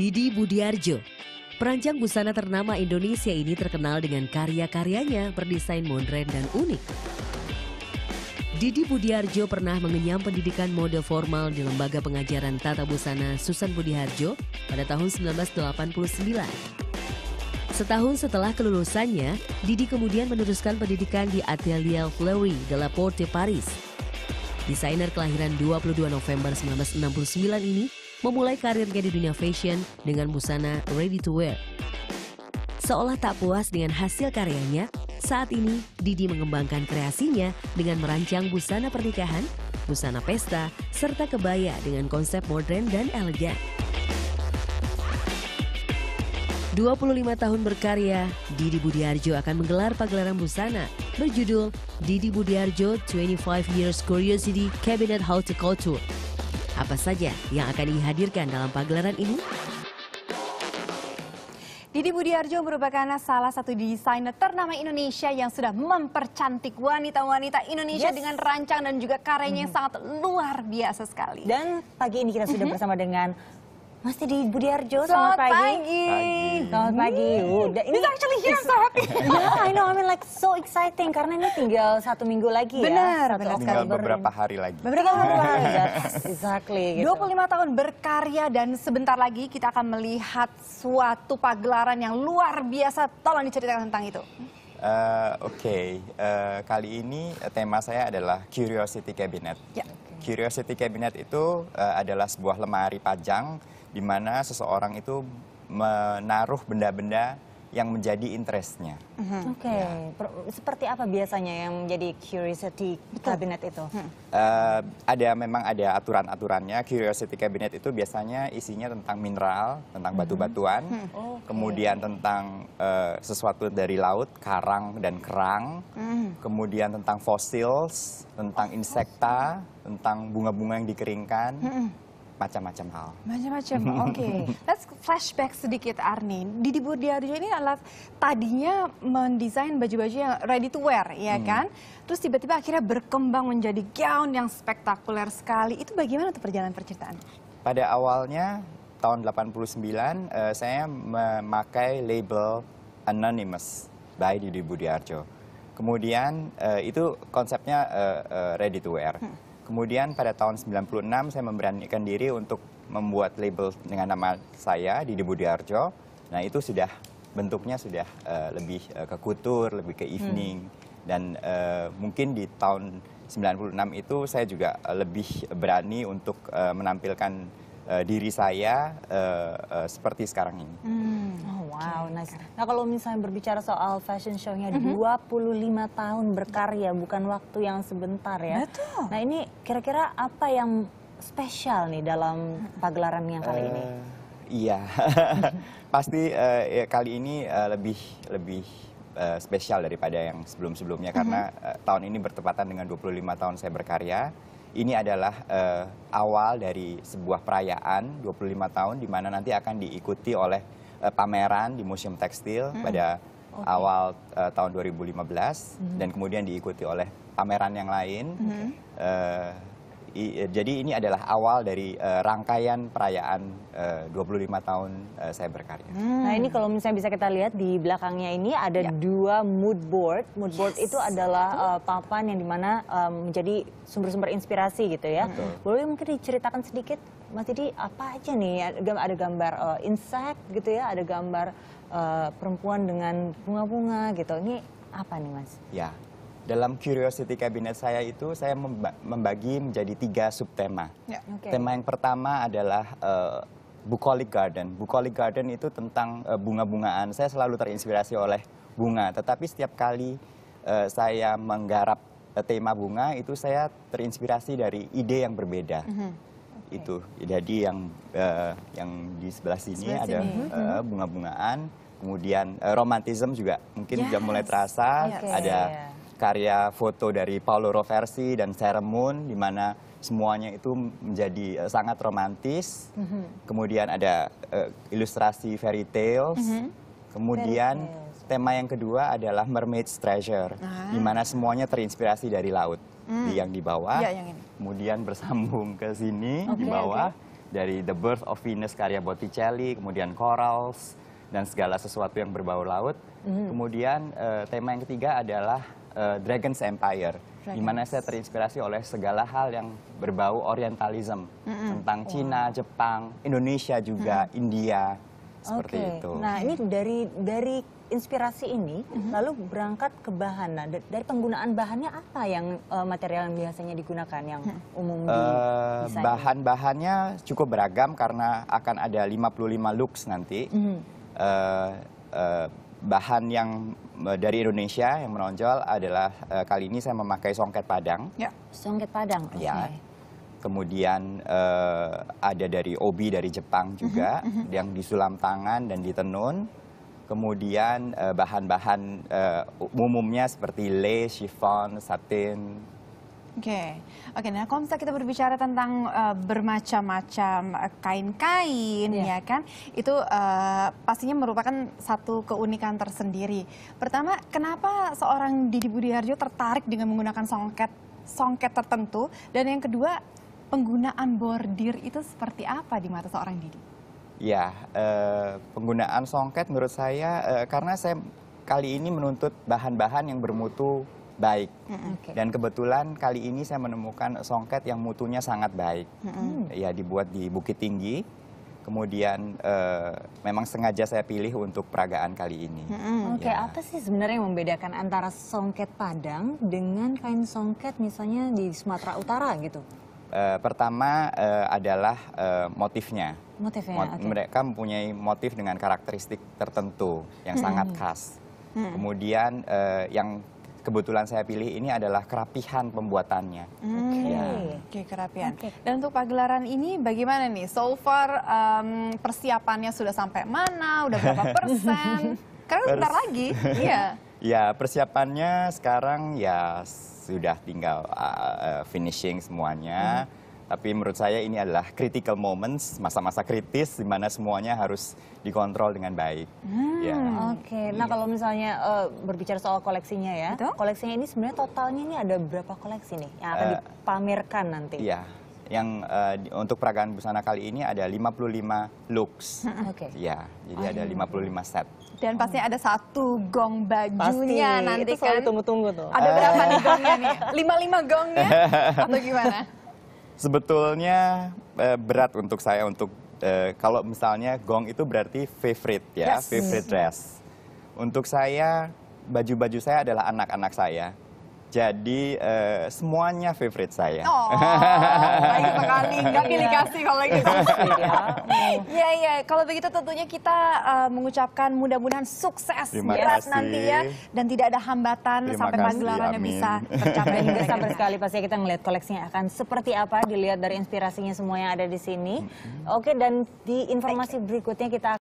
Didi Budiarjo. Perancang busana ternama Indonesia ini terkenal dengan karya-karyanya berdesain modern dan unik. Didi Budiarjo pernah mengenyam pendidikan mode formal di Lembaga Pengajaran Tata Busana Susan Budiarjo pada tahun 1989. Setahun setelah kelulusannya, Didi kemudian meneruskan pendidikan di Atelier Fleury de la Porte, Paris. Desainer kelahiran 22 November 1969 ini memulai karirnya di dunia fashion dengan busana ready to wear. Seolah tak puas dengan hasil karyanya, saat ini Didi mengembangkan kreasinya dengan merancang busana pernikahan, busana pesta, serta kebaya dengan konsep modern dan elegan. 25 tahun berkarya, Didi Budiarjo akan menggelar pagelaran busana berjudul Didi Budiarjo 25 Years Curiosity Cabinet Culture apa saja yang akan dihadirkan dalam pagelaran ini? Didi Budiarjo merupakan salah satu desainer ternama Indonesia yang sudah mempercantik wanita-wanita Indonesia yes. dengan rancang dan juga karyanya mm -hmm. yang sangat luar biasa sekali. Dan pagi ini kita sudah mm -hmm. bersama dengan masih di Budi Arjo, selamat, selamat pagi. pagi. Selamat pagi. Udah, ini It's actually here, I'm so happy. yeah, I know, I mean like so exciting karena ini tinggal satu minggu lagi ya. Benar, benar. Tinggal beberapa hari lagi. Beberapa hari, yes, exactly. Gitu. 25 tahun berkarya dan sebentar lagi kita akan melihat suatu pagelaran yang luar biasa. Tolong diceritakan tentang itu. Uh, Oke, okay. uh, eh, kali ini tema saya adalah Curiosity Cabinet. Yeah. Curiosity Cabinet itu uh, adalah sebuah lemari pajang di mana seseorang itu menaruh benda-benda yang menjadi interestnya. Mm -hmm. Oke, okay. ya. seperti apa biasanya yang menjadi curiosity Betul. cabinet itu? Uh, ada memang ada aturan-aturannya. Curiosity cabinet itu biasanya isinya tentang mineral, tentang mm -hmm. batu-batuan, -hmm. okay. kemudian tentang uh, sesuatu dari laut, karang dan kerang, mm -hmm. kemudian tentang fosil, tentang oh, insekta, fosil. tentang bunga-bunga yang dikeringkan. Mm -hmm macam-macam hal. Macam-macam. Oke. Okay. Let's flashback sedikit Arni. Didi Budiarjo ini adalah tadinya mendesain baju-baju yang ready to wear, ya hmm. kan? Terus tiba-tiba akhirnya berkembang menjadi gaun yang spektakuler sekali. Itu bagaimana tuh perjalanan percintaan? Pada awalnya tahun 89 uh, eh, saya memakai label Anonymous by Didi Budiarjo. Kemudian uh, itu konsepnya uh, uh, ready to wear. Hmm Kemudian pada tahun 96 saya memberanikan diri untuk membuat label dengan nama saya di Debu Diarjo. Nah itu sudah bentuknya sudah uh, lebih uh, eh, ke kultur, lebih ke evening. Hmm. Dan uh, mungkin di tahun 96 itu saya juga lebih berani untuk uh, menampilkan uh, diri saya uh, uh, seperti sekarang ini. Hmm. Wow, nice. Nah, kalau misalnya berbicara soal fashion show-nya mm -hmm. 25 tahun berkarya, bukan waktu yang sebentar ya. Betul. Nah, ini kira-kira apa yang spesial nih dalam pagelaran yang kali uh, ini? Eh, iya. Pasti uh, ya, kali ini uh, lebih lebih uh, spesial daripada yang sebelum-sebelumnya mm -hmm. karena uh, tahun ini bertepatan dengan 25 tahun saya berkarya. Ini adalah uh, awal dari sebuah perayaan 25 tahun di mana nanti akan diikuti oleh Eh, pameran di Museum Tekstil hmm. pada okay. awal uh, tahun 2015 hmm. dan kemudian diikuti oleh pameran yang lain. Hmm. Uh, Eh, jadi ini adalah awal dari uh, rangkaian perayaan eh, uh, 25 tahun uh, saya berkarya. Hmm. Nah ini kalau misalnya bisa kita lihat di belakangnya ini ada ya. dua mood board. Mood board itu adalah uh, papan yang dimana um, menjadi sumber-sumber inspirasi gitu ya. Betul. Boleh mungkin diceritakan sedikit Mas Didi apa aja nih ada gambar uh, insect gitu ya, ada gambar uh, perempuan dengan bunga-bunga gitu. Ini apa nih Mas? Ya dalam curiosity kabinet saya itu saya membagi menjadi tiga subtema. Ya, okay. Tema yang pertama adalah uh, bucolic garden. Bucolic garden itu tentang uh, bunga-bungaan. Saya selalu terinspirasi oleh bunga, tetapi setiap kali uh, saya menggarap uh, tema bunga itu saya terinspirasi dari ide yang berbeda. Mm -hmm. okay. Itu. Jadi yang uh, yang di sebelah sini sebelah ada uh, bunga-bungaan, kemudian uh, romantisme juga mungkin yes. sudah mulai terasa, okay. ada yeah karya foto dari Paolo Roversi dan Sarah Moon di mana semuanya itu menjadi uh, sangat romantis. Mm -hmm. Kemudian ada uh, ilustrasi fairy tales. Mm -hmm. Kemudian fairy tales tema yang kedua adalah Mermaid's Treasure, ah. di mana semuanya terinspirasi dari laut. Mm. Di yang di bawah, ya, kemudian bersambung ke sini okay, di bawah okay. dari The Birth of Venus karya Botticelli, kemudian corals dan segala sesuatu yang berbau laut. Hmm. Kemudian uh, tema yang ketiga adalah uh, Dragon's Empire, di mana saya terinspirasi oleh segala hal yang berbau Orientalisme mm -hmm. tentang wow. Cina, Jepang, Indonesia juga, mm -hmm. India seperti okay. itu. Nah ini dari dari inspirasi ini mm -hmm. lalu berangkat ke bahan. Nah dari penggunaan bahannya apa yang uh, material yang biasanya digunakan yang hmm. umum di uh, Bahan-bahannya cukup beragam karena akan ada 55 looks nanti. Mm -hmm. uh, uh, bahan yang eh, dari Indonesia yang menonjol adalah uh, kali ini saya memakai songket padang. Ya, songket padang. Okay. Ya. Kemudian uh, ada dari obi dari Jepang mhm, juga mm -hmm. yang disulam tangan dan ditenun. Kemudian bahan-bahan uh, uh, umumnya seperti lace, chiffon, satin, Oke, okay. oke. Okay, nah, kalau misalnya kita berbicara tentang uh, bermacam-macam eh, kain-kain, yeah. ya kan, itu uh, pastinya merupakan satu keunikan tersendiri. Pertama, kenapa seorang Didi Budiharjo tertarik dengan menggunakan songket songket tertentu? Dan yang kedua, penggunaan bordir itu seperti apa di mata seorang Didi? Ya, uh, penggunaan songket menurut saya uh, karena saya kali ini menuntut bahan-bahan yang bermutu baik. Hmm, okay. Dan kebetulan kali ini saya menemukan songket yang mutunya sangat baik. Hmm. Ya dibuat di Bukit Tinggi. Kemudian uh, memang sengaja saya pilih untuk peragaan kali ini. Hmm. Oke, okay. Ya. apa sih sebenarnya yang membedakan antara songket Padang dengan kain songket misalnya di Sumatera Utara gitu? Uh, pertama uh, adalah uh, motifnya. Motifnya. Mot okay. Mereka mempunyai motif dengan karakteristik tertentu yang hmm. sangat khas. Hmm. Kemudian uh, yang kebetulan saya pilih ini adalah kerapihan pembuatannya. Hmm. Ya. Oke, okay. ya. okay, kerapihan. Okay. Dan untuk pagelaran ini bagaimana nih? So far um, persiapannya sudah sampai mana? Udah berapa persen? Karena Pers bentar lagi, iya. Ya persiapannya sekarang ya sudah tinggal uh, finishing semuanya. Hmm tapi menurut saya ini adalah critical moments, masa-masa kritis di mana semuanya harus dikontrol dengan baik. Hmm, ya. Oke, okay. nah iya. kalau misalnya uh, berbicara soal koleksinya ya, Betul? koleksinya ini sebenarnya totalnya ini ada berapa koleksi nih yang akan uh, dipamerkan nanti? Iya, yang uh, untuk peragaan busana kali ini ada 55 looks. Hmm, hmm. Oke. Okay. Ya, jadi ada 55 set. Dan pastinya ada satu gong bajunya Pasti. nanti itu kan. tunggu-tunggu tuh. Ada berapa uh. nih gongnya nih? 55 gongnya atau gimana? Sebetulnya eh, berat untuk saya untuk eh, kalau misalnya gong itu berarti favorite ya, yes. favorite mm. dress. Untuk saya baju-baju saya adalah anak-anak saya. Jadi uh, semuanya favorite saya. Oh, baik sekali. Nggak pilih kasih kalau gitu. Iya, iya. Kalau begitu tentunya kita uh, mengucapkan mudah-mudahan sukses Terima berat kasih. nanti ya. Dan tidak ada hambatan Terima sampai panggilannya bisa tercapai. Dan sekali pasti kita melihat koleksinya akan seperti apa. Dilihat dari inspirasinya semua yang ada di sini. Mm -hmm. Oke, dan di informasi berikutnya kita akan...